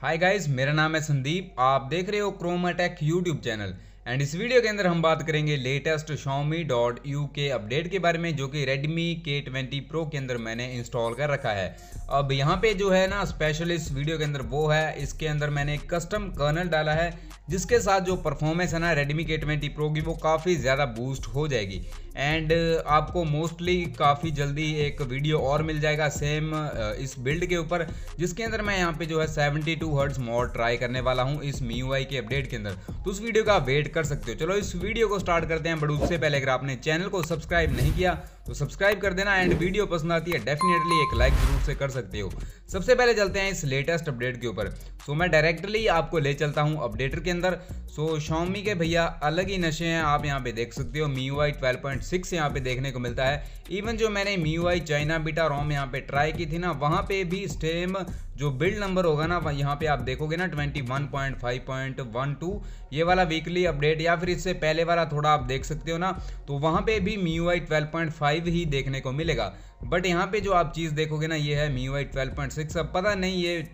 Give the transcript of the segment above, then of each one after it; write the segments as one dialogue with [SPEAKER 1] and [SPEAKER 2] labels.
[SPEAKER 1] hi guys मेरा नाम है संदीप आप देख रहे हो chrome attack YouTube channel and इस वीडियो के अंदर हम बात करेंगे लेटेस्ट शॉमी डॉट यू के अपडेट के बारे में जो कि रेडमी के ट्वेंटी प्रो के अंदर मैंने इंस्टॉल कर रखा है अब यहाँ पे जो है ना स्पेशल इस वीडियो के अंदर वो है इसके अंदर मैंने कस्टम कर्नल डाला है जिसके साथ जो परफॉर्मेंस है ना रेडमी के ट्वेंटी प्रो की वो काफ़ी ज़्यादा बूस्ट हो जाएगी एंड uh, आपको मोस्टली काफ़ी जल्दी एक वीडियो और मिल जाएगा सेम uh, इस बिल्ड के ऊपर जिसके अंदर मैं यहाँ पे जो है 72 टू हर्ट्स मॉड ट्राई करने वाला हूँ इस मी के अपडेट के अंदर तो उस वीडियो का वेट कर सकते हो चलो इस वीडियो को स्टार्ट करते हैं बट उससे पहले अगर आपने चैनल को सब्सक्राइब नहीं किया तो सब्सक्राइब कर देना एंड वीडियो पसंद आती है डेफिनेटली एक लाइक जरूर से कर सकते हो सबसे पहले चलते हैं इस लेटेस्ट अपडेट के ऊपर सो मैं डायरेक्टली आपको ले चलता हूँ अपडेटर के अंदर सो शॉमी के भैया अलग ही नशे हैं आप यहाँ पे देख सकते हो MIUI twelve point six यहाँ पे देखने को मिलता है इवन जो मैंने मी चाइना बीटा रोम यहाँ पे ट्राई की थी ना वहाँ पे भी स्टेम जो बिल्ड नंबर होगा ना यहाँ पे आप देखोगे ना 21.5.12 ये वाला वीकली अपडेट या फिर इससे पहले वाला थोड़ा आप देख सकते हो ना तो वहाँ पे भी मी यू आई ही देखने को मिलेगा बट यहाँ पे जो आप चीज़ देखोगे ना ये है मी यू आई अब पता नहीं ये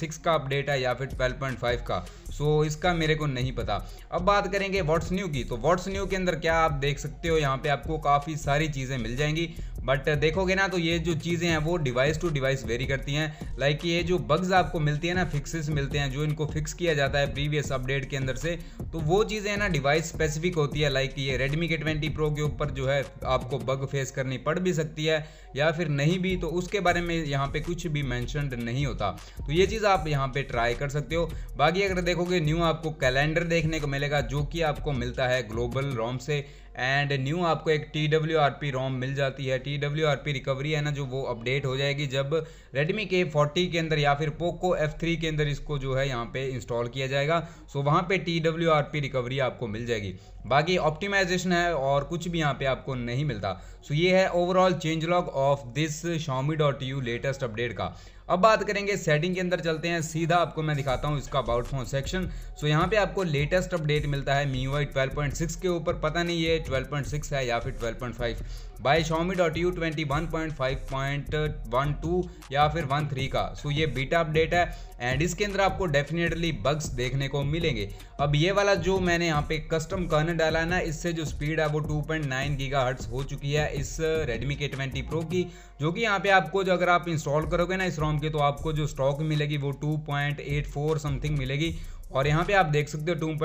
[SPEAKER 1] सिक्स का अपडेट है या फिर फाइव का सो इसका मेरे को नहीं पता अब बात करेंगे व्हाट्स न्यू की तो व्हाट्स न्यू के अंदर क्या आप देख सकते हो यहाँ पे आपको काफ़ी सारी चीज़ें मिल जाएंगी बट uh, देखोगे ना तो ये जो चीज़ें हैं वो डिवाइस टू डिवाइस वेरी करती हैं लाइक ये जो बग्स आपको मिलती है ना फिक्सेस मिलते हैं जो इनको फिक्स किया जाता है प्रीवियस अपडेट के अंदर से तो वो चीज़ें ना डिवाइस स्पेसिफिक होती है लाइक ये रेडमी के ट्वेंटी प्रो के ऊपर जो है आपको बग फेस करनी पड़ भी सकती है या फिर नहीं भी तो उसके बारे में यहाँ पर कुछ भी मैंशनड नहीं होता तो ये चीज़ आप यहाँ पर ट्राई कर सकते हो बाकी अगर देखोगे न्यू आपको कैलेंडर देखने को मिलेगा जो कि आपको मिलता है ग्लोबल रॉम से एंड न्यू आपको एक T W R P ROM मिल जाती है T W R P recovery है ना जो वो अपडेट हो जाएगी जब रेडमी के फोर्टी के अंदर या फिर पोको एफ थ्री के अंदर इसको जो है यहाँ पे इंस्टॉल किया जाएगा सो वहाँ पे T W R P recovery आपको मिल जाएगी बाकी ऑप्टिमाइजेशन है और कुछ भी यहाँ पे आपको नहीं मिलता सो ये है overall change log of this Xiaomi dot eu latest update का अब बात करेंगे सेटिंग के अंदर चलते हैं सीधा आपको मैं दिखाता हूँ इसका अबाउट फोन सेक्शन सो यहाँ पे आपको लेटेस्ट अपडेट मिलता है मी वाई ट्वेल्व के ऊपर पता नहीं ये 12.6 है या फिर 12.5 by Xiaomi dot eu twenty one point five point one two या फिर वन थ्री का सो ये बीटा अपडेट है एंड इसके अंदर आपको डेफिनेटली बग्स देखने को मिलेंगे अब ये वाला जो मैंने यहाँ पे कस्टम कर्नर डाला है ना इससे जो स्पीड है वो two point nine giga hertz हो चुकी है इस रेडमी के ट्वेंटी प्रो की जो कि यहाँ पे आपको जो अगर आप इंस्टॉल करोगे ना इस रोम की तो आपको जो स्टॉक मिलेगी वो two point eight four something मिलेगी और यहाँ पे आप देख सकते हो 2.9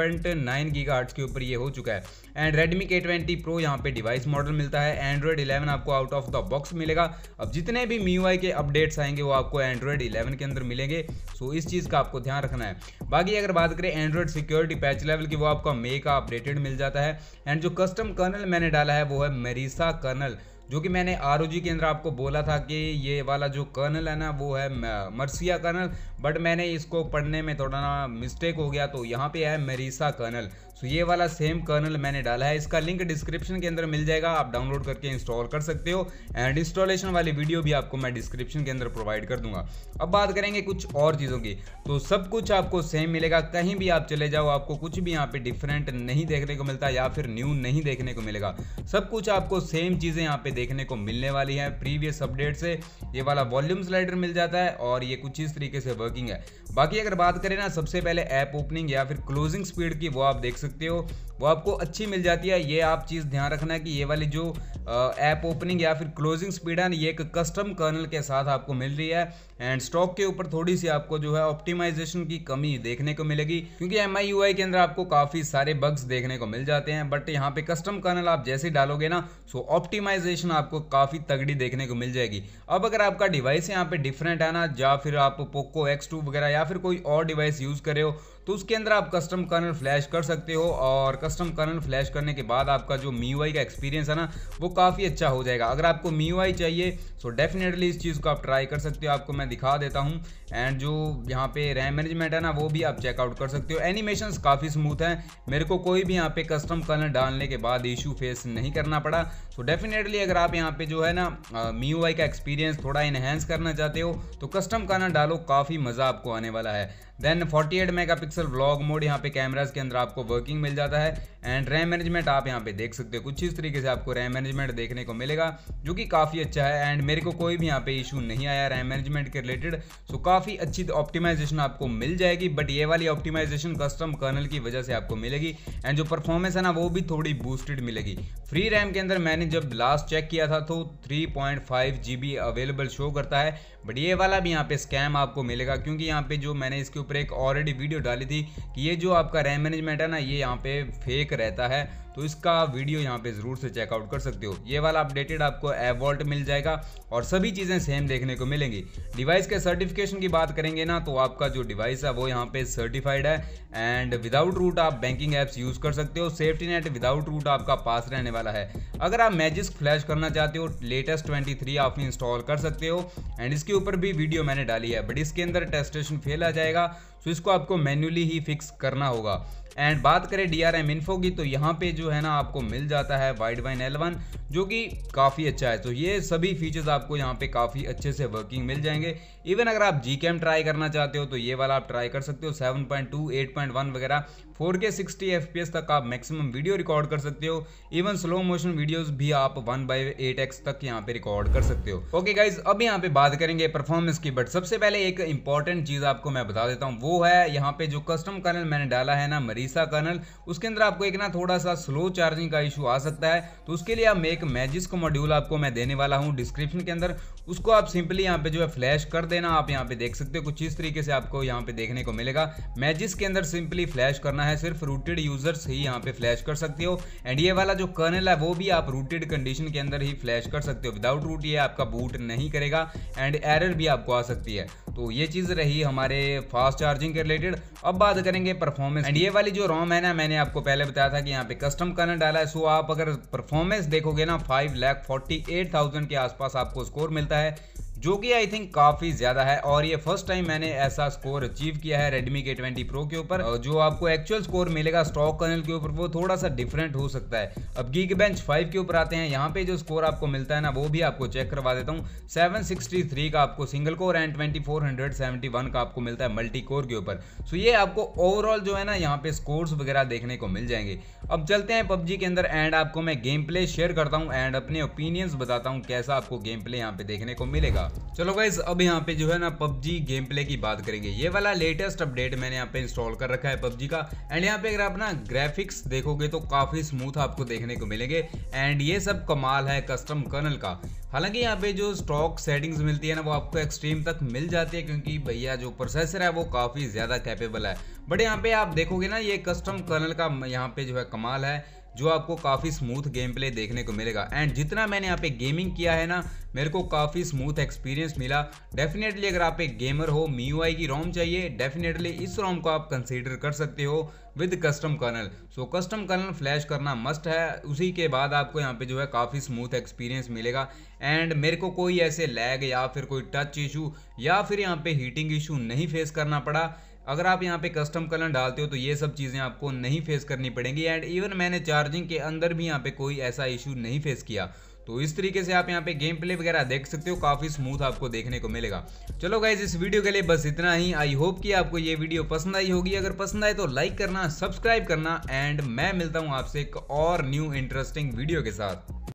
[SPEAKER 1] पॉइंट के ऊपर ये हो चुका है एंड Redmi K20 Pro यहाँ पे डिवाइस मॉडल मिलता है एंड्रॉयड 11 आपको आउट ऑफ द बॉक्स मिलेगा अब जितने भी MIUI के अपडेट्स आएंगे वो आपको एंड्रॉयड 11 के अंदर मिलेंगे सो इस चीज़ का आपको ध्यान रखना है बाकी अगर बात करें एंड्रॉयड सिक्योरिटी पैच लेवल की वो आपका मे का अपडेटेड मिल जाता है एंड जो कस्टम कर्नल मैंने डाला है वो है मेरीसा कर्नल जो कि मैंने आर के अंदर आपको बोला था कि ये वाला जो कर्नल है ना वो है मरसिया कर्नल बट मैंने इसको पढ़ने में थोड़ा ना मिस्टेक हो गया तो यहाँ पे है मेरीसा कर्नल सो ये वाला सेम कर्नल मैंने डाला है इसका लिंक डिस्क्रिप्शन के अंदर मिल जाएगा आप डाउनलोड करके इंस्टॉल कर सकते हो एंड इंस्टॉलेशन वाली वीडियो भी आपको मैं डिस्क्रिप्शन के अंदर प्रोवाइड कर दूंगा अब बात करेंगे कुछ और चीज़ों की तो सब कुछ आपको सेम मिलेगा कहीं भी आप चले जाओ आपको कुछ भी यहाँ पे डिफरेंट नहीं देखने को मिलता या फिर न्यू नहीं देखने को मिलेगा सब कुछ आपको सेम चीज़ें यहाँ पे देखने को मिलने वाली है प्रीवियस अपडेट से ये वाला वॉल्यूम स्लाइडर मिल जाता है और ये कुछ इस तरीके से वर्किंग है बाकी अगर बात करें ना सबसे पहले ऐप ओपनिंग या फिर क्लोजिंग स्पीड की वो आप देख सकते हो वो आपको अच्छी मिल जाती है ये आप चीज़ ध्यान रखना है कि ये वाली जो ऐप ओपनिंग या फिर क्लोजिंग स्पीड है ये एक कस्टम कर्नल के साथ आपको मिल रही है एंड स्टॉक के ऊपर थोड़ी सी आपको जो है ऑप्टिमाइजेशन की कमी देखने को मिलेगी क्योंकि एम आई के अंदर आपको काफी सारे बग्स देखने को मिल जाते हैं बट यहाँ पे कस्टम कर्नल आप जैसे डालोगे ना सो ऑप्टिमाइजेशन आपको काफी तगड़ी देखने को मिल जाएगी अब अगर आपका डिवाइस यहाँ पे डिफरेंट है ना या फिर आप पोको एक्स वगैरह या फिर कोई और डिवाइस यूज कर रहे हो तो उसके अंदर आप कस्टम कर्नल फ्लैश कर सकते हो और कस्टम कर्नल फ्लैश करने के बाद आपका जो मी का एक्सपीरियंस है ना वो काफ़ी अच्छा हो जाएगा अगर आपको मी चाहिए सो डेफिनेटली इस चीज़ को आप ट्राई कर सकते हो आपको मैं दिखा देता हूँ एंड जो यहाँ पे रैम मैनेजमेंट है ना वो भी आप चेकआउट कर सकते हो एनिमेशन काफ़ी स्मूथ हैं मेरे को कोई भी यहाँ पे कस्टम कलर डालने के बाद इशू फेस नहीं करना पड़ा तो डेफिनेटली अगर आप यहाँ पे जो है ना मी का एक्सपीरियंस थोड़ा इन्हेंस करना चाहते हो तो कस्टम कलर डालो काफ़ी मज़ा आपको आने वाला है देन 48 मेगापिक्सल ब्लॉग मोड यहाँ पे कैमराज के अंदर आपको वर्किंग मिल जाता है एंड रैम मैनेजमेंट आप यहाँ पे देख सकते हो कुछ इस तरीके से आपको रैम मैनेजमेंट देखने को मिलेगा जो कि काफ़ी अच्छा है एंड मेरे को कोई भी यहाँ पे इशू नहीं आया रैम मैनेजमेंट के रिलेटेड सो काफ़ी अच्छी ऑप्टिमाइजेशन आपको मिल जाएगी बट ये वाली ऑप्टिमाइजेशन कस्टम कर्नल की वजह से आपको मिलेगी एंड जो परफॉर्मेंस है ना वो भी थोड़ी बूस्टेड मिलेगी फ्री रैम के अंदर मैंने जब लास्ट चेक किया था तो थ्री अवेलेबल शो करता है बट ये वाला भी यहाँ पे स्कैम आपको मिलेगा क्योंकि यहाँ पे जो मैंने इसके ऊपर एक ऑलरेडी वीडियो डाली थी कि ये जो आपका रैम मैनेजमेंट है ना ये यहाँ पे फेक रहता है तो इसका वीडियो यहाँ पे ज़रूर से चेकआउट कर सकते हो ये वाला अपडेटेड आपको एवॉल्ट मिल जाएगा और सभी चीज़ें सेम देखने को मिलेंगी डिवाइस के सर्टिफिकेशन की बात करेंगे ना तो आपका जो डिवाइस है वो यहाँ पे सर्टिफाइड है एंड विदाउट रूट आप बैंकिंग ऐप्स यूज़ कर सकते हो सेफ्टी नेट विदाउट रूट आपका पास रहने वाला है अगर आप मैजिस्क फ्लैश करना चाहते हो लेटेस्ट थ्री आप इंस्टॉल कर सकते हो एंड इसके ऊपर भी वीडियो मैंने डाली है बट इसके अंदर टेस्टेशन फेल आ जाएगा सो तो इसको आपको मैन्युअली ही फिक्स करना होगा एंड बात करें डी आर एम इन्फो की तो यहाँ पे जो है ना आपको मिल जाता है वाइड वाइन एल वन जो कि काफ़ी अच्छा है तो ये सभी फीचर्स आपको यहाँ पे काफ़ी अच्छे से वर्किंग मिल जाएंगे इवन अगर आप जी कैम ट्राई करना चाहते हो तो ये वाला आप ट्राई कर सकते हो seven point two eight point one वगैरह फोर के सिक्सटी एफ पी एस तक आप मैक्सिमम वीडियो रिकॉर्ड कर सकते हो इवन स्लो मोशन वीडियोस भी आप वन बाई एट एक्स तक यहाँ पे रिकॉर्ड कर सकते हो ओके okay गाइज अब यहाँ पे बात करेंगे परफॉर्मेंस की बट सबसे पहले एक इंपॉर्टेंट चीज आपको मैं बता देता हूँ वो है यहाँ पे जो कस्टम कर्नल मैंने डाला है ना मरीसा कर्नल उसके अंदर आपको एक ना थोड़ा सा स्लो चार्जिंग का इशू आ सकता है तो उसके लिए मैं एक मैजिस को मॉड्यूल आपको मैं देने वाला हूँ डिस्क्रिप्शन के अंदर उसको आप सिंपली यहाँ पे जो है फ्लैश कर देना आप यहाँ पे देख सकते हो कुछ इस तरीके से आपको यहाँ पे देखने को मिलेगा मैजिस के अंदर सिंपली फ्लैश करना है है सिर्फ रूटेड यूजर्स ही यहाँ पे फ्लैश कर सकते हो एंड ये वाला जो कर्नल है वो भी आप रूटेड कंडीशन के अंदर ही फ्लैश कर सकते हो विदाउट रूट ये आपका बूट नहीं करेगा एंड एरर भी आपको आ सकती है तो ये चीज़ रही हमारे फास्ट चार्जिंग के रिलेटेड अब बात करेंगे परफॉर्मेंस एंड ये वाली जो रॉम है ना मैंने आपको पहले बताया था कि यहाँ पे कस्टम कर्नल डाला है सो आप अगर परफॉर्मेंस देखोगे ना five lakh forty eight thousand के आसपास आपको स्कोर मिलता है जो कि आई थिंक काफ़ी ज़्यादा है और ये फर्स्ट टाइम मैंने ऐसा स्कोर अचीव किया है रेडमी के ट्वेंटी प्रो के ऊपर जो आपको एक्चुअल स्कोर मिलेगा स्टॉक कर्नल के ऊपर वो थोड़ा सा डिफरेंट हो सकता है अब गीक बेंच फाइव के ऊपर आते हैं यहाँ पे जो स्कोर आपको मिलता है ना वो भी आपको चेक करवा देता हूँ सेवन का आपको सिंगल कोर एंड ट्वेंटी का आपको मिलता है मल्टी कोर के ऊपर सो ये आपको ओवरऑल जो है ना यहाँ पे स्कोर वगैरह देखने को मिल जाएंगे अब चलते हैं पबजी के अंदर एंड आपको मैं गेम प्ले शेयर करता हूँ एंड अपने ओपिनियंस बताता हूँ कैसा आपको गेम प्ले यहाँ पे देखने को मिलेगा चलो गाइज अब यहाँ पे जो है ना पबजी गेम प्ले की बात करेंगे ये वाला लेटेस्ट अपडेट मैंने यहाँ पे इंस्टॉल कर रखा है पबजी का एंड यहाँ पे अगर आप ना ग्राफिक्स देखोगे तो काफ़ी स्मूथ आपको देखने को मिलेंगे एंड ये सब कमाल है कस्टम कर्नल का हालांकि यहाँ पे जो स्टॉक सेटिंग्स मिलती है ना वो आपको एक्सट्रीम तक मिल जाती है क्योंकि भैया जो प्रोसेसर है वो काफ़ी ज़्यादा कैपेबल है बट यहाँ पे आप देखोगे ना ये कस्टम कर्नल का यहाँ पे जो है कमाल है जो आपको काफ़ी स्मूथ गेम प्ले देखने को मिलेगा एंड जितना मैंने यहाँ पे गेमिंग किया है ना मेरे को काफ़ी स्मूथ एक्सपीरियंस मिला डेफिनेटली अगर आप एक गेमर हो मी की रोम चाहिए डेफिनेटली इस रोम को आप कंसीडर कर सकते हो with custom kernel so custom kernel flash करना मस्ट है उसी के बाद आपको यहाँ पे जो है काफ़ी स्मूथ एक्सपीरियंस मिलेगा एंड मेरे को कोई ऐसे लैग या फिर कोई टच इशू या फिर यहाँ पे हीटिंग इशू नहीं फेस करना पड़ा अगर आप यहाँ पे कस्टम कलर डालते हो तो ये सब चीज़ें आपको नहीं फेस करनी पड़ेंगी एंड इवन मैंने चार्जिंग के अंदर भी यहाँ पे कोई ऐसा इशू नहीं फेस किया तो इस तरीके से आप यहाँ पे गेम प्ले वगैरह देख सकते हो काफ़ी स्मूथ आपको देखने को मिलेगा चलो गाइज इस वीडियो के लिए बस इतना ही आई होप कि आपको ये वीडियो पसंद आई होगी अगर पसंद आए तो लाइक करना सब्सक्राइब करना एंड मैं मिलता हूँ आपसे एक और न्यू इंटरेस्टिंग वीडियो के साथ